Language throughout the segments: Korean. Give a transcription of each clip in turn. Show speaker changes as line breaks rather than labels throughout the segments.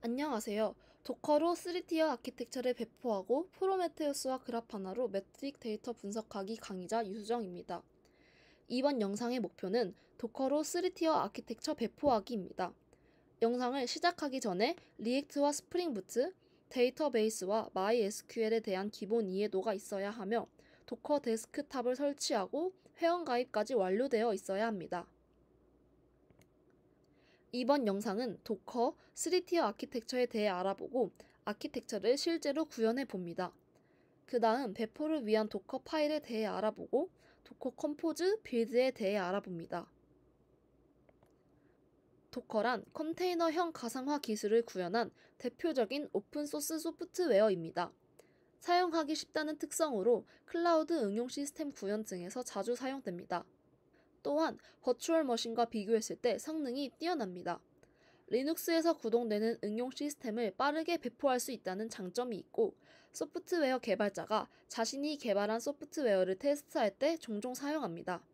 안녕하세요. 도커로 3티어 아키텍처를 배포하고 프로메테우스와 그라파나로 매트릭 데이터 분석하기 강의자 유수정입니다. 이번 영상의 목표는 도커로 3티어 아키텍처 배포하기입니다. 영상을 시작하기 전에 리액트와 스프링부트, 데이터베이스와 MySQL에 대한 기본 이해도가 있어야 하며 도커 데스크탑을 설치하고 회원가입까지 완료되어 있어야 합니다. 이번 영상은 도커 3티어 아키텍처에 대해 알아보고 아키텍처를 실제로 구현해 봅니다. 그 다음 배포를 위한 도커 파일에 대해 알아보고 도커 컴포즈 빌드에 대해 알아봅니다. 도커란 컨테이너형 가상화 기술을 구현한 대표적인 오픈소스 소프트웨어입니다. 사용하기 쉽다는 특성으로 클라우드 응용 시스템 구현 증에서 자주 사용됩니다. 또한 버추얼 머신과 비교했을 때 성능이 뛰어납니다. 리눅스에서 구동되는 응용 시스템을 빠르게 배포할 수 있다는 장점이 있고 소프트웨어 개발자가 자신이 개발한 소프트웨어를 테스트할 때 종종 사용합니다.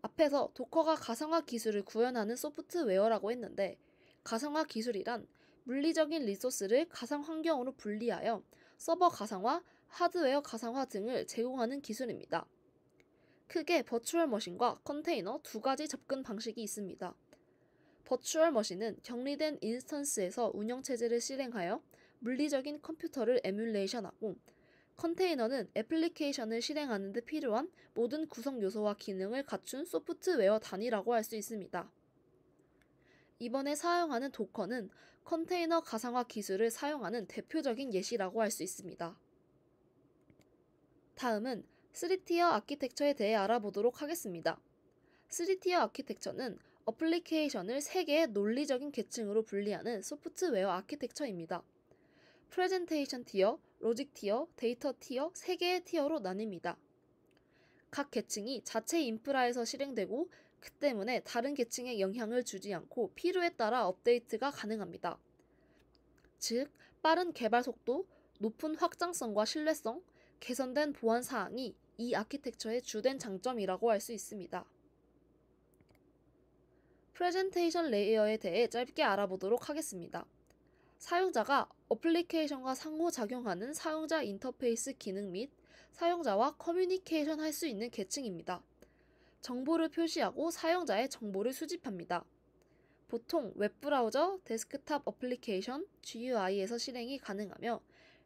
앞에서 도커가 가상화 기술을 구현하는 소프트웨어라고 했는데 가상화 기술이란 물리적인 리소스를 가상 환경으로 분리하여 서버 가상화, 하드웨어 가상화 등을 제공하는 기술입니다. 크게 버추얼 머신과 컨테이너 두 가지 접근 방식이 있습니다. 버추얼 머신은 격리된 인스턴스에서 운영체제를 실행하여 물리적인 컴퓨터를 에뮬레이션하고 컨테이너는 애플리케이션을 실행하는 데 필요한 모든 구성 요소와 기능을 갖춘 소프트웨어 단위라고 할 수 있습니다. 이번에 사용하는 도커는 컨테이너 가상화 기술을 사용하는 대표적인 예시라고 할 수 있습니다. 다음은 3티어 아키텍처에 대해 알아보도록 하겠습니다. 3티어 아키텍처는 어플리케이션을 3개의 논리적인 계층으로 분리하는 소프트웨어 아키텍처입니다. 프레젠테이션 티어, 로직 티어, 데이터 티어 3개의 티어로 나뉩니다. 각 계층이 자체 인프라에서 실행되고 그렇기 때문에 다른 계층에 영향을 주지 않고 필요에 따라 업데이트가 가능합니다. 즉, 빠른 개발 속도, 높은 확장성과 신뢰성, 개선된 보안 사항이 이 아키텍처의 주된 장점이라고 할 수 있습니다. 프레젠테이션 레이어에 대해 짧게 알아보도록 하겠습니다. 사용자가 어플리케이션과 상호작용하는 사용자 인터페이스 기능 및 사용자와 커뮤니케이션 할수 있는 계층입니다. 정보를 표시하고 사용자의 정보를 수집합니다. 보통 웹브라우저, 데스크탑 어플리케이션, GUI에서 실행이 가능하며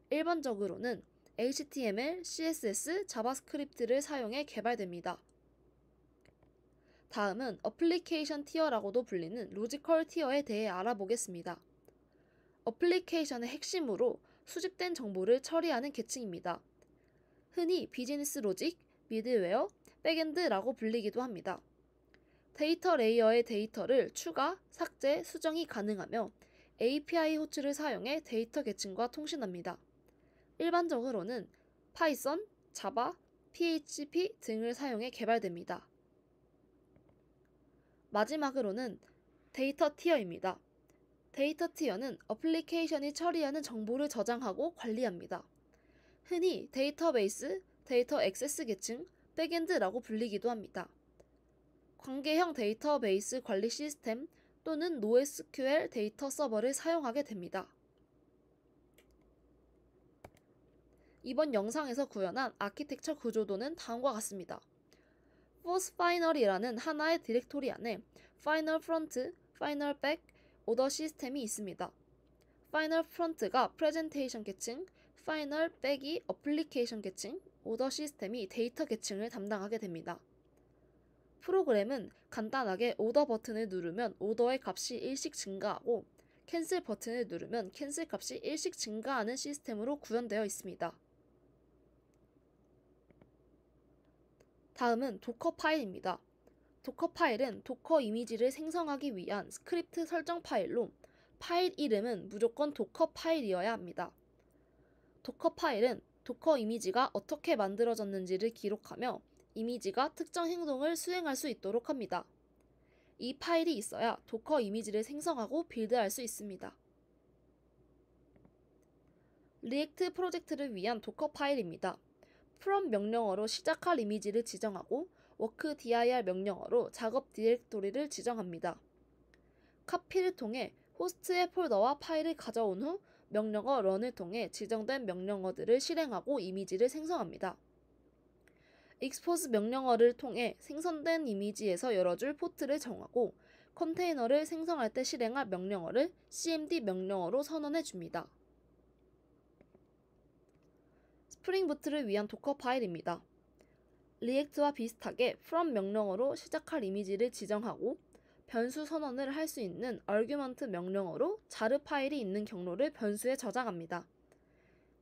일반적으로는 HTML, CSS, 자바스크립트를 사용해 개발됩니다. 다음은 어플리케이션 티어라고도 불리는 로지컬 티어에 대해 알아보겠습니다. 어플리케이션의 핵심으로 수집된 정보를 처리하는 계층입니다. 흔히 비즈니스 로직, 미드웨어, 백엔드라고 불리기도 합니다. 데이터 레이어의 데이터를 추가, 삭제, 수정이 가능하며 API 호출을 사용해 데이터 계층과 통신합니다. 일반적으로는 파이썬, 자바, PHP 등을 사용해 개발됩니다. 마지막으로는 데이터 티어입니다. 데이터 티어는 어플리케이션이 처리하는 정보를 저장하고 관리합니다. 흔히 데이터베이스, 데이터 액세스 계층, 백엔드라고 불리기도 합니다. 관계형 데이터베이스 관리 시스템 또는 NoSQL 데이터 서버를 사용하게 됩니다. 이번 영상에서 구현한 아키텍처 구조도는 다음과 같습니다. Force Final이라는 하나의 디렉토리 안에 Final Front, Final Back, Order 시스템이 있습니다. Final Front가 Presentation 계층, Final Back이 Application 계층, 오더 시스템이 데이터 계층을 담당하게 됩니다. 프로그램은 간단하게 오더 버튼을 누르면 오더의 값이 일식 증가하고 캔슬 버튼을 누르면 캔슬 값이 일식 증가하는 시스템으로 구현되어 있습니다. 다음은 도커 파일입니다. 도커 파일은 도커 이미지를 생성하기 위한 스크립트 설정 파일로 파일 이름은 무조건 도커 파일이어야 합니다. 도커 파일은 도커 이미지가 어떻게 만들어졌는지를 기록하며 이미지가 특정 행동을 수행할 수 있도록 합니다. 이 파일이 있어야 도커 이미지를 생성하고 빌드할 수 있습니다. 리액트 프로젝트를 위한 도커 파일입니다. from 명령어로 시작할 이미지를 지정하고 워크 dir 명령어로 작업 디렉토리를 지정합니다. 카피를 통해 호스트의 폴더와 파일을 가져온 후 명령어 런을 통해 지정된 명령어들을 실행하고 이미지를 생성합니다. 익스포스 명령어를 통해 생성된 이미지에서 열어줄 포트를 정하고 컨테이너를 생성할 때 실행할 명령어를 cmd 명령어로 선언해 줍니다. 스프링부트를 위한 도커 파일입니다. 리액트와 비슷하게 from 명령어로 시작할 이미지를 지정하고 변수 선언을 할 수 있는 argument 명령어로 자르 파일이 있는 경로를 변수에 저장합니다.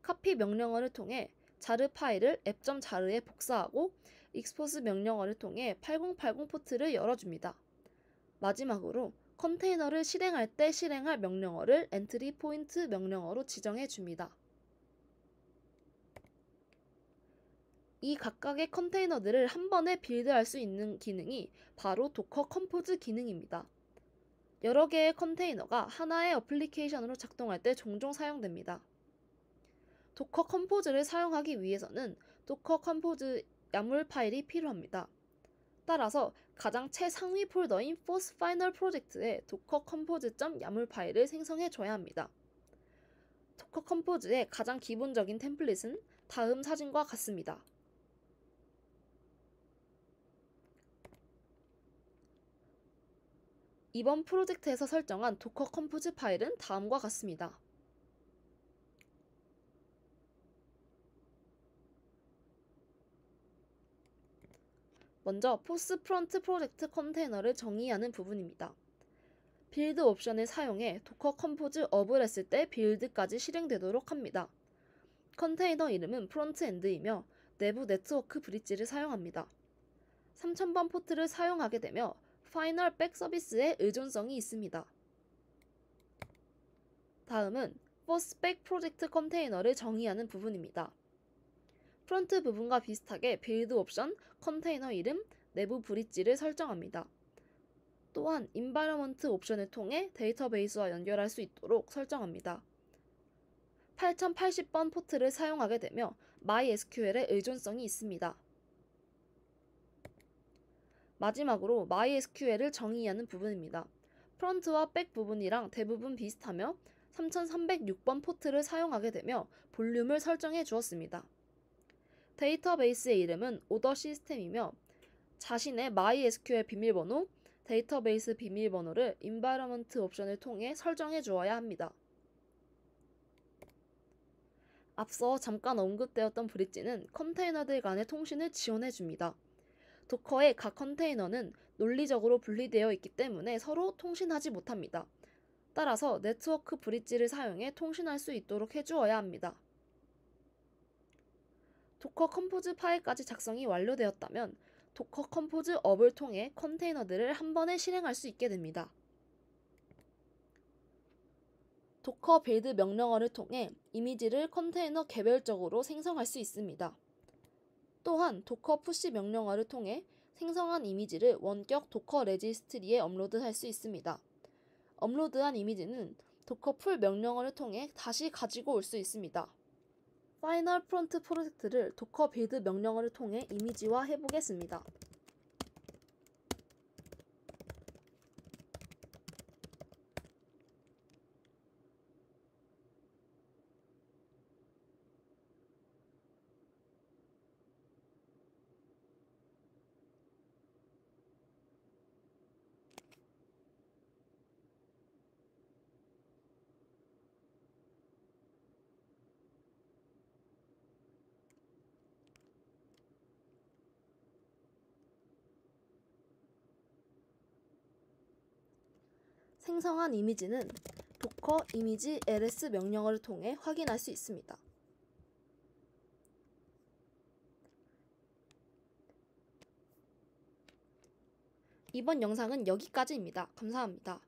카피 명령어를 통해 자르 파일을 앱.자르에 복사하고 expose 명령어를 통해 8080 포트를 열어줍니다. 마지막으로 컨테이너를 실행할 때 실행할 명령어를 e n 엔트리 포인트 명령어로 지정해 줍니다. 이 각각의 컨테이너들을 한 번에 빌드할 수 있는 기능이 바로 도커 컴포즈 기능입니다. 여러 개의 컨테이너가 하나의 어플리케이션으로 작동할 때 종종 사용됩니다. 도커 컴포즈를 사용하기 위해서는 도커 컴포즈 야물 파일이 필요합니다. 따라서 가장 최상위 폴더인 포스 파이널 프로젝트에 도커 컴포즈.야물 점 파일을 생성해 줘야 합니다. 도커 컴포즈의 가장 기본적인 템플릿은 다음 사진과 같습니다. 이번 프로젝트에서 설정한 도커 컴포즈 파일은 다음과 같습니다. 먼저 포스 프런트 프로젝트 컨테이너를 정의하는 부분입니다. 빌드 옵션을 사용해 도커 컴포즈 업을 했을 때 빌드까지 실행되도록 합니다. 컨테이너 이름은 프론트엔드이며 내부 네트워크 브릿지를 사용합니다. 3000번 포트를 사용하게 되며 파이널 백 서비스의 의존성이 있습니다. 다음은 포스 백 프로젝트 컨테이너를 정의하는 부분입니다. 프론트 부분과 비슷하게 빌드 옵션, 컨테이너 이름, 내부 브릿지를 설정합니다. 또한 인바이러먼트 옵션을 통해 데이터베이스와 연결할 수 있도록 설정합니다. 8080번 포트를 사용하게 되며 MySQL의 의존성이 있습니다. 마지막으로 MySQL을 정의하는 부분입니다. 프론트와백 부분이랑 대부분 비슷하며 3306번 포트를 사용하게 되며 볼륨을 설정해 주었습니다. 데이터베이스의 이름은 오더 시스템이며 자신의 MySQL 비밀번호, 데이터베이스 비밀번호를 인바이러먼트 옵션을 통해 설정해 주어야 합니다. 앞서 잠깐 언급되었던 브릿지는 컨테이너들 간의 통신을 지원해 줍니다. 도커의 각 컨테이너는 논리적으로 분리되어 있기 때문에 서로 통신하지 못합니다. 따라서 네트워크 브릿지를 사용해 통신할 수 있도록 해주어야 합니다. 도커 컴포즈 파일까지 작성이 완료되었다면 도커 컴포즈 업을 통해 컨테이너들을 한 번에 실행할 수 있게 됩니다. 도커 빌드 명령어를 통해 이미지를 컨테이너 개별적으로 생성할 수 있습니다. 또한 도커 푸시 명령어를 통해 생성한 이미지를 원격 도커 레지스트리에 업로드할 수 있습니다. 업로드한 이미지는 도커 풀 명령어를 통해 다시 가지고 올 수 있습니다. 파이널 프론트 프로젝트를 도커 빌드 명령어를 통해 이미지화 해보겠습니다. 생성한 이미지는 도커 이미지 ls 명령어를 통해 확인할 수 있습니다. 이번 영상은 여기까지입니다. 감사합니다.